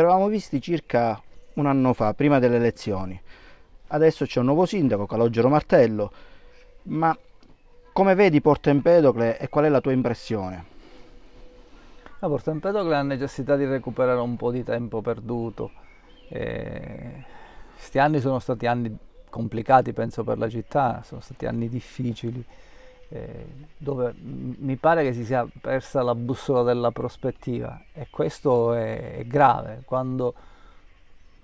ci eravamo visti circa un anno fa, prima delle elezioni. Adesso c'è un nuovo sindaco, Calogero Martello, ma come vedi Porto Empedocle e qual è la tua impressione? La ah, Porto Empedocle ha necessità di recuperare un po' di tempo perduto. Questi anni sono stati anni complicati, penso, per la città, sono stati anni difficili eh, dove mi pare che si sia persa la bussola della prospettiva e questo è grave quando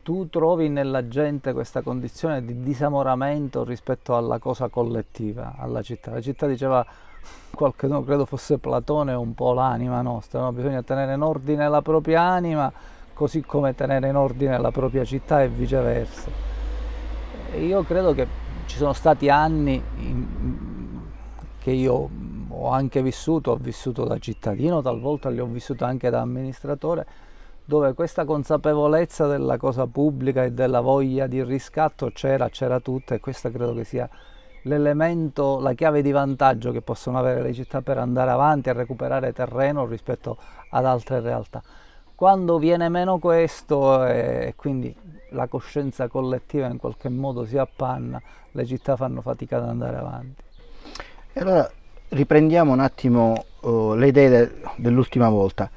tu trovi nella gente questa condizione di disamoramento rispetto alla cosa collettiva, alla città. La città diceva qualche qualcuno, credo fosse Platone, un po' l'anima nostra, no? bisogna tenere in ordine la propria anima così come tenere in ordine la propria città e viceversa. Io credo che ci sono stati anni in, che io mm, ho anche vissuto, ho vissuto da cittadino, talvolta li ho vissuti anche da amministratore, dove questa consapevolezza della cosa pubblica e della voglia di riscatto c'era, c'era tutta e questo credo che sia l'elemento, la chiave di vantaggio che possono avere le città per andare avanti a recuperare terreno rispetto ad altre realtà. Quando viene meno questo eh, e quindi la coscienza collettiva in qualche modo si appanna, le città fanno fatica ad andare avanti. E allora riprendiamo un attimo uh, le idee de dell'ultima volta.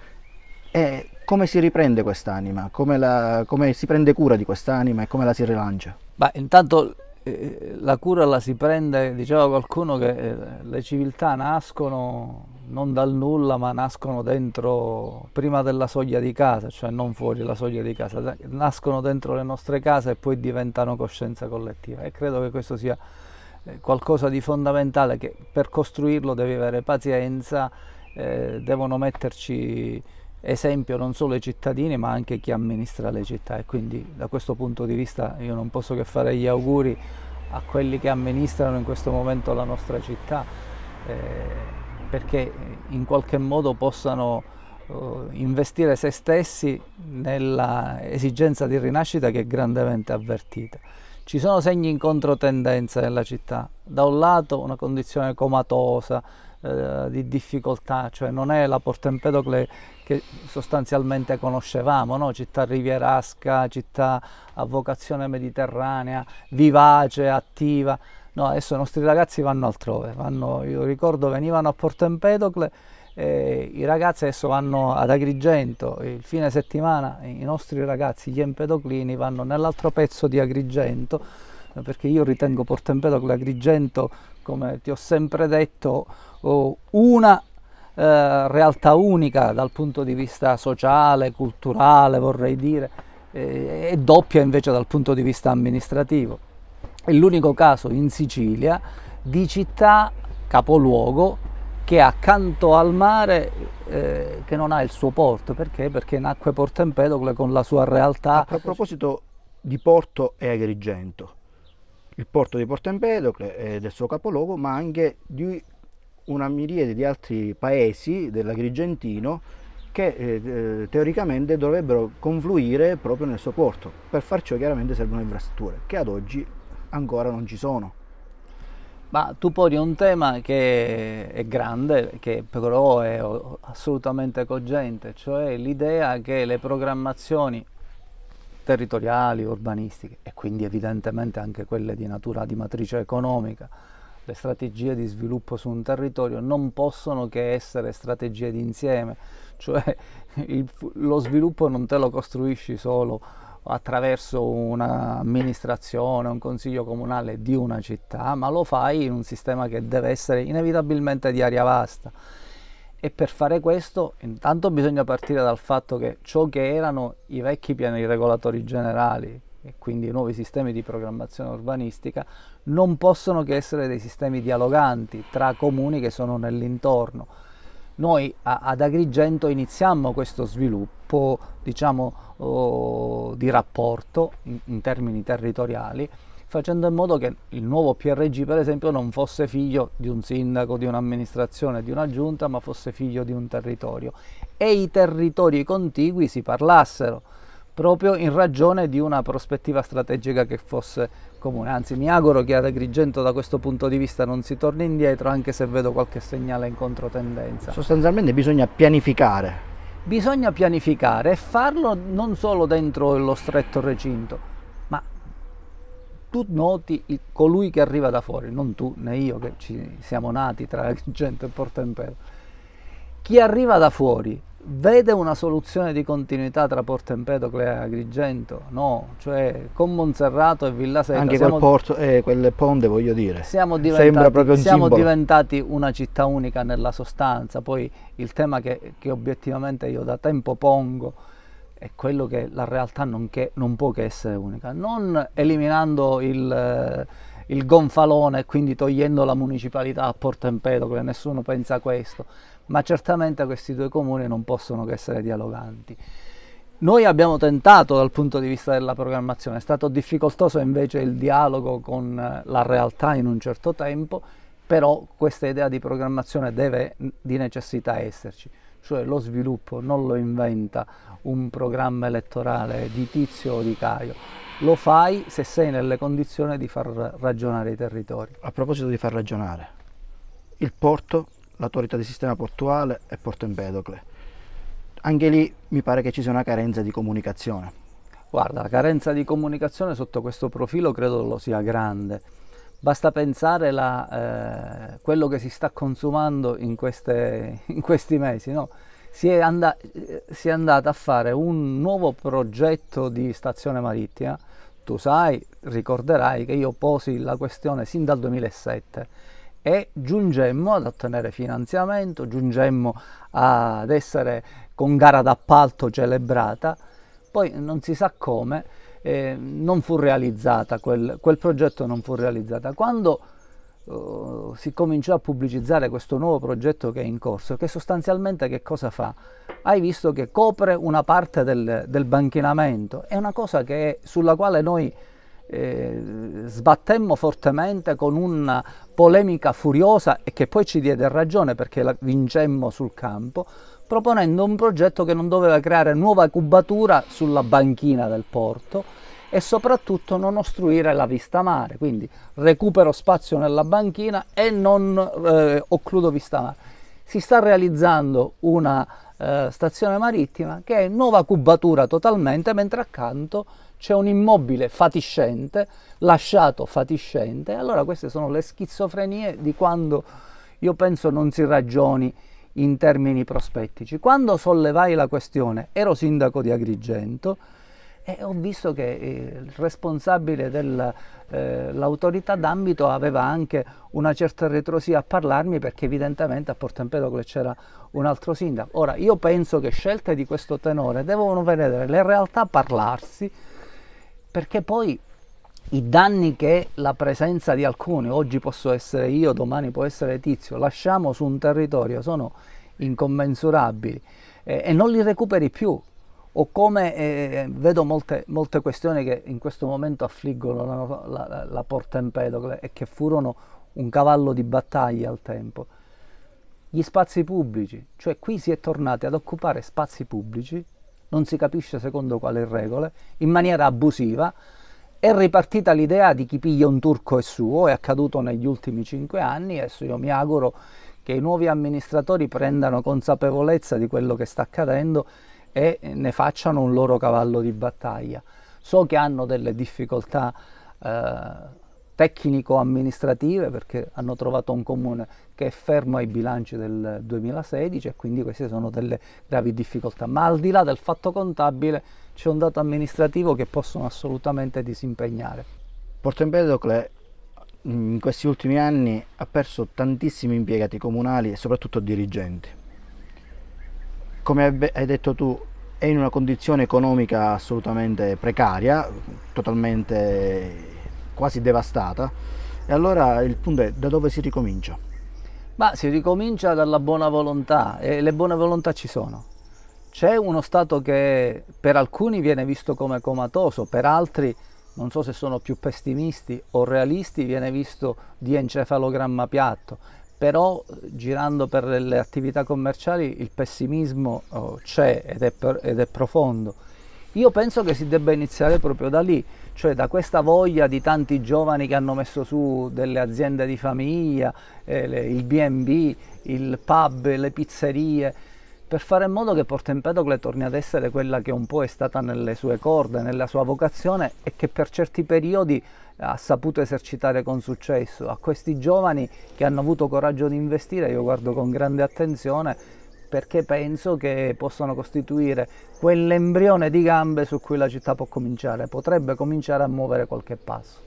E come si riprende quest'anima? Come, come, si prende cura di quest'anima e come la si rilancia? Beh, intanto eh, la cura la si prende, diceva qualcuno che eh, le civiltà nascono non dal nulla ma nascono dentro prima della soglia di casa, cioè non fuori la soglia di casa, nascono dentro le nostre case e poi diventano coscienza collettiva e credo che questo sia eh, qualcosa di fondamentale che per costruirlo devi avere pazienza, eh, devono metterci esempio non solo i cittadini ma anche chi amministra le città e quindi da questo punto di vista io non posso che fare gli auguri a quelli che amministrano in questo momento la nostra città eh, perché in qualche modo possano eh, investire se stessi nella esigenza di rinascita che è grandemente avvertita ci sono segni in controtendenza nella città. Da un lato una condizione comatosa, eh, di difficoltà, cioè non è la Porta Empedocle che sostanzialmente conoscevamo, no? città rivierasca, città a vocazione mediterranea, vivace, attiva. No, adesso i nostri ragazzi vanno altrove, vanno, io ricordo venivano a Porto Empedocle eh, I ragazzi adesso vanno ad Agrigento, il fine settimana i nostri ragazzi, gli empedoclini, vanno nell'altro pezzo di Agrigento, eh, perché io ritengo Porto Empedocle Agrigento, come ti ho sempre detto, una eh, realtà unica dal punto di vista sociale, culturale, vorrei dire, eh, e doppia invece dal punto di vista amministrativo. È l'unico caso in Sicilia di città capoluogo che è accanto al mare eh, che non ha il suo porto. Perché? Perché nacque Porto Empedocle con la sua realtà. A proposito di porto e Agrigento, il porto di Porto Empedocle e del suo capoluogo, ma anche di una miriade di altri paesi dell'Agrigentino che eh, eh teoricamente dovrebbero confluire proprio nel suo porto. Per far ciò chiaramente servono infrastrutture che ad oggi ancora non ci sono. Ma tu poni un tema che è grande, che però è assolutamente cogente, cioè l'idea che le programmazioni territoriali, urbanistiche e quindi evidentemente anche quelle di natura di matrice economica, le strategie di sviluppo su un territorio non possono che essere strategie d'insieme, cioè il, lo sviluppo non te lo costruisci solo attraverso un'amministrazione, un consiglio comunale di una città, ma lo fai in un sistema che deve essere inevitabilmente di aria vasta. E per fare questo intanto bisogna partire dal fatto che ciò che erano i vecchi piani regolatori generali e quindi i nuovi sistemi di programmazione urbanistica non possono che essere dei sistemi dialoganti tra comuni che sono nell'intorno. Noi ad Agrigento iniziamo questo sviluppo sviluppo diciamo, oh, di rapporto in, in termini territoriali facendo in modo che il nuovo PRG per esempio non fosse figlio di un sindaco, di un'amministrazione, di una giunta, ma fosse figlio di un territorio e i territori contigui si parlassero proprio in ragione di una prospettiva strategica che fosse comune. Anzi, mi auguro che ad Agrigento da questo punto di vista non si torni indietro, anche se vedo qualche segnale in controtendenza. Sostanzialmente bisogna pianificare bisogna pianificare e farlo non solo dentro lo stretto recinto, ma tu noti il, colui che arriva da fuori, non tu né io che ci siamo nati tra gente porta in Impero. Chi arriva da fuori vede una soluzione di continuità tra Porto Empedocle e Agrigento? No, cioè con Monserrato e Villa Seta. Anche siamo, quel, porto, eh, quel ponte voglio dire. Siamo diventati, un siamo diventati, una città unica nella sostanza, poi il tema che, che obiettivamente io da tempo pongo è quello che la realtà non, che, non può che essere unica, non eliminando il... Eh, il gonfalone, quindi togliendo la municipalità a Porto Empedocle, nessuno pensa a questo, ma certamente questi due comuni non possono che essere dialoganti. Noi abbiamo tentato dal punto di vista della programmazione, è stato difficoltoso invece il dialogo con eh, la realtà in un certo tempo, però questa idea di programmazione deve di necessità esserci, cioè lo sviluppo non lo inventa un programma elettorale di tizio o di caio, lo fai se sei nelle condizioni di far ragionare i territori. A proposito di far ragionare, il porto l'autorità di sistema portuale e Porto Empedocle. Anche lì mi pare che ci sia una carenza di comunicazione. Guarda, la carenza di comunicazione sotto questo profilo credo lo sia grande. Basta pensare a eh, quello che si sta consumando in, queste, in questi mesi. No? Si, è and- si è andata a fare un nuovo progetto di stazione marittima. Tu sai, ricorderai che io posi la questione sin dal 2007 e giungemmo ad ottenere finanziamento, giungemmo ad essere con gara d'appalto celebrata, poi non si sa come, eh, non fu realizzata, quel, quel, progetto non fu realizzata. Quando eh, si cominciò a pubblicizzare questo nuovo progetto che è in corso, che sostanzialmente che cosa fa? Hai visto che copre una parte del, del banchinamento, è una cosa che, sulla quale noi eh, sbattemmo fortemente con una polemica furiosa e che poi ci diede ragione perché la vincemmo sul campo, proponendo un progetto che non doveva creare nuova cubatura sulla banchina del porto e soprattutto non ostruire la vista mare, quindi recupero spazio nella banchina e non eh, occludo vista mare. Si sta realizzando una eh, stazione marittima che è nuova cubatura totalmente, mentre accanto c'è un immobile fatiscente, lasciato fatiscente. Allora queste sono le schizofrenie di quando io penso non si ragioni in termini prospettici. Quando sollevai la questione, ero sindaco di Agrigento, e ho visto che eh, il responsabile dell'autorità eh, d'ambito aveva anche una certa retrosia a parlarmi perché evidentemente a Porto Empedocle c'era un altro sindaco. Ora io penso che scelte di questo tenore devono vedere le realtà parlarsi perché poi i danni che la presenza di alcuni, oggi posso essere io, domani può essere Tizio, lasciamo su un territorio sono incommensurabili eh, e non li recuperi più o come eh, vedo molte, molte, questioni che in questo momento affliggono la, la, la porta Empedocle e che furono un cavallo di battaglia al tempo. Gli spazi pubblici, cioè qui si è tornati ad occupare spazi pubblici, non si capisce secondo quali regole, in maniera abusiva, è ripartita l'idea di chi piglia un turco è suo, è accaduto negli ultimi cinque anni, adesso io mi auguro che i nuovi amministratori prendano consapevolezza di quello che sta accadendo e ne facciano un loro cavallo di battaglia. So che hanno delle difficoltà eh, tecnico-amministrative perché hanno trovato un comune che è fermo ai bilanci del 2016 e quindi queste sono delle gravi difficoltà. Ma al di là del fatto contabile c'è un dato amministrativo che possono assolutamente disimpegnare. Porto Empedocle mm, in questi ultimi anni ha perso tantissimi impiegati comunali e soprattutto dirigenti. Come hai detto tu, è in una condizione economica assolutamente precaria, totalmente quasi devastata. E allora il punto è da dove si ricomincia? Ma si ricomincia dalla buona volontà e le buone volontà ci sono. C'è uno stato che per alcuni viene visto come comatoso, per altri, non so se sono più pessimisti o realisti, viene visto di encefalogramma piatto, però girando per le attività commerciali il pessimismo oh, c'è ed è, per, ed è profondo. Io penso che si debba iniziare proprio da lì, cioè da questa voglia di tanti giovani che hanno messo su delle aziende di famiglia, eh, le, il BB, il pub, le pizzerie, per fare in modo che Porto Empedocle torni ad essere quella che un po' è stata nelle sue corde, nella sua vocazione e che per certi periodi ha saputo esercitare con successo. A questi giovani che hanno avuto coraggio di investire io guardo con grande attenzione perché penso che possano costituire quell'embrione di gambe su cui la città può cominciare, potrebbe cominciare a muovere qualche passo.